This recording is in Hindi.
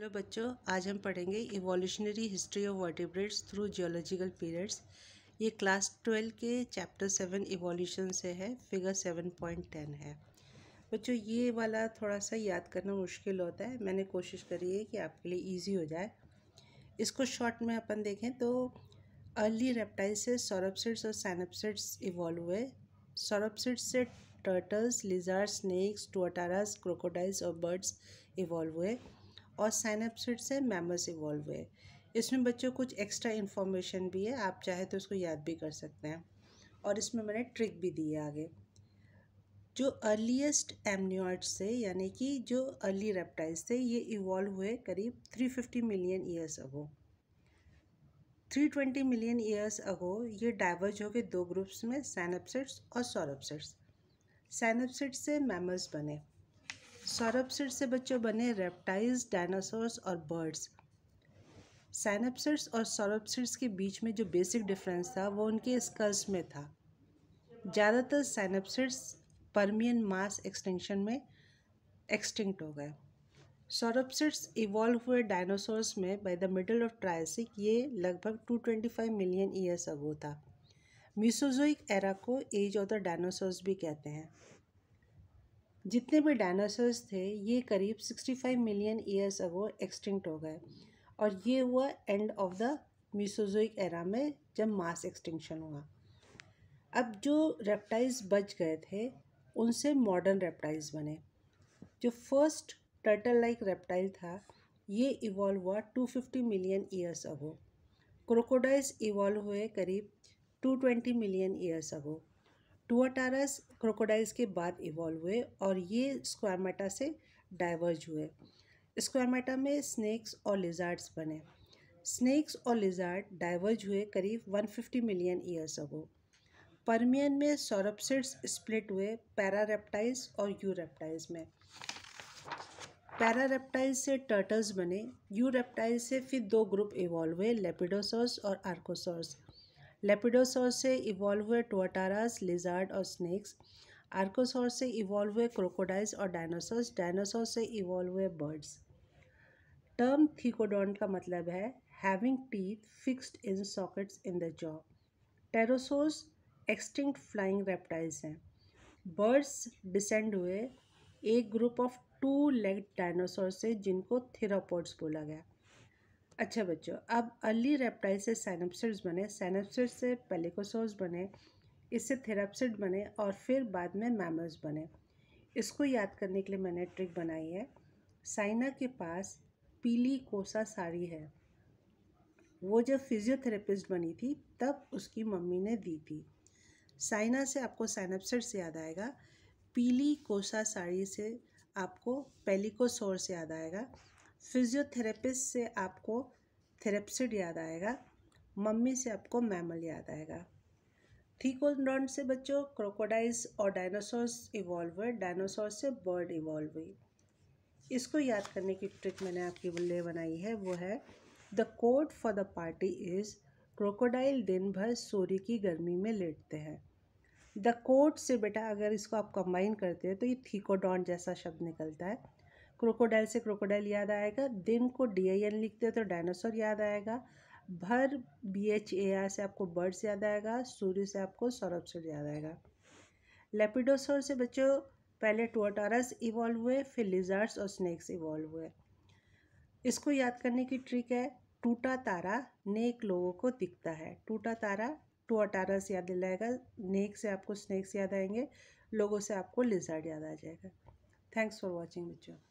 हेलो बच्चों आज हम पढ़ेंगे evolutionary history of vertebrates through geological periods ये क्लास ट्वेल्व के चैप्टर सेवन इवोल्यूशन से है फिगर सेवन पॉइंट टेन है बच्चों ये वाला थोड़ा सा याद करना मुश्किल होता है मैंने कोशिश करी है कि आपके लिए ईजी हो जाए इसको शॉर्ट में अपन देखें तो अर्ली रेप्टाइल से सोरपसिड्स और सैनपसिड्स इवॉल्व हुए सोरपसिड्स से turtles lizard snakes tuataras crocodiles और बर्ड्स इवॉल्व हुए और साइनपसिड से मेमस इवॉल्व हुए इसमें बच्चों कुछ एक्स्ट्रा इन्फॉर्मेशन भी है आप चाहे तो उसको याद भी कर सकते हैं और इसमें मैंने ट्रिक भी दी है आगे जो अर्लीस्ट एमनियोट से यानी कि जो अर्ली रेप्टाइल्स थे ये इवॉल्व हुए करीब 350 million years ago 320 million years ago ये डाइवर्ज हो गए दो ग्रुप्स में सैनपसिड्स और सौरपसिड्स सैनपसिड्स से मैमल्स बने सौरपसिड से बच्चों बने रेप्टाइल्स डायनासोर्स और बर्ड्स सैनपसिड्स और सौरपसिड्स के बीच में जो बेसिक डिफरेंस था वो उनके स्कल्स में था ज़्यादातर सैनपसिड्स परमियन मास एक्सटेंशन में एक्सटिंक्ट हो गए सौरपसिड्स इवॉल्व हुए डायनासोर्स में by the middle of Triassic ये लगभग 225 मिलियन ईयर्स अगो था मिसोजोइक एरा को एज ऑफ द डायनासोर्स भी कहते हैं जितने भी डायनासोर्स थे ये करीब 65 मिलियन ईयर्स अगो एक्सटिंक्ट हो गए और ये हुआ end of the Mesozoic era में जब मास एक्सटिंक्शन हुआ अब जो रेप्टाइल्स बच गए थे उनसे मॉडर्न रेप्टाइल्स बने जो फर्स्ट टर्टल लाइक रेप्टाइल था ये इवॉल्व हुआ 250 million years ago crocodiles evolve हुए करीब 220 million years ago tuataras crocodiles के बाद इवॉल्व हुए और ये स्क्वायरमेटा से डाइवर्ज हुए स्क्वायरमेटा में स्नैक्स और लिजार्ड्स बने स्नैक्स और लिजार्ड डाइवर्ज हुए करीब 150 मिलियन ईयर्स अगो परमियन में सोरपसिड्स स्प्लिट हुए पैरारेप्टाइल्स और यूरेप्टाइल्स में पैरारेप्टाइल से टर्टल्स बने यूरेप्टाइल से फिर दो ग्रुप इवॉल्व हुए लेपिडोसॉर्स और आर्कोसॉर्स लेपिडोसोर से इवॉल्व हुए टोटारास लिजार्ड और स्नैक्स आर्कोसोर से इवॉल्व हुए क्रोकोडाइल्स और डायनासोर्स डायनासोर से इवॉल्व हुए बर्ड्स टर्म थीकोडोंट का मतलब है having teeth fixed in sockets in the jaw pterosaurs extinct flying reptiles हैं बर्ड्स डिसेंड हुए एक group of two leg dinosaur से जिनको थेरापोड्स बोला गया अच्छा बच्चों अब अर्ली रेप्टाइल से सैनप्सिड्स बने सैनपसिड से पेलिकोसोज बने इससे थेरापसिड बने और फिर बाद में मैमल्स बने इसको याद करने के लिए मैंने ट्रिक बनाई है साइना के पास पीली कोसा साड़ी है वो जब फिजियोथेरेपिस्ट बनी थी तब उसकी मम्मी ने दी थी साइना से आपको से याद आएगा पीली कोसा साड़ी से आपको से याद आएगा फिजियोथेरेपिस्ट से आपको थेरेपसिड याद आएगा मम्मी से आपको मैमल याद आएगा थीकोडॉन्ट से बच्चों क्रोकोडाइल्स और डायनासोर्स इवॉल्व हुए डायनासोर से बर्ड इवॉल्व हुई इसको याद करने की ट्रिक मैंने आपकी लिए बनाई है वो है the code for the party is crocodile दिन भर सूर्य की गर्मी में लेटते हैं द कोट से बेटा अगर इसको आप कंबाइन करते हैं तो ये थीकोडॉन जैसा शब्द निकलता है क्रोकोडाइल से क्रोकोडाइल याद आएगा दिन को डी आई एन लिखते हो तो डायनासोर याद आएगा भर बी एच ए आर से आपको बर्ड्स याद आएगा सूर्य से आपको सूर्य याद आएगा लेपिडोसोर से बच्चों पहले टोटारस इवॉल्व हुए फिर लिजर्ड्स और स्नैक्स इवॉल्व हुए इसको याद करने की ट्रिक है टूटा तारा नेक लोगों को दिखता है टूटा तारा टोटारस याद दिलाएगा नेक से आपको स्नैक्स याद आएंगे लोगों से आपको लिजर्ड याद आ जाएगा थैंक्स फॉर वॉचिंग बच्चों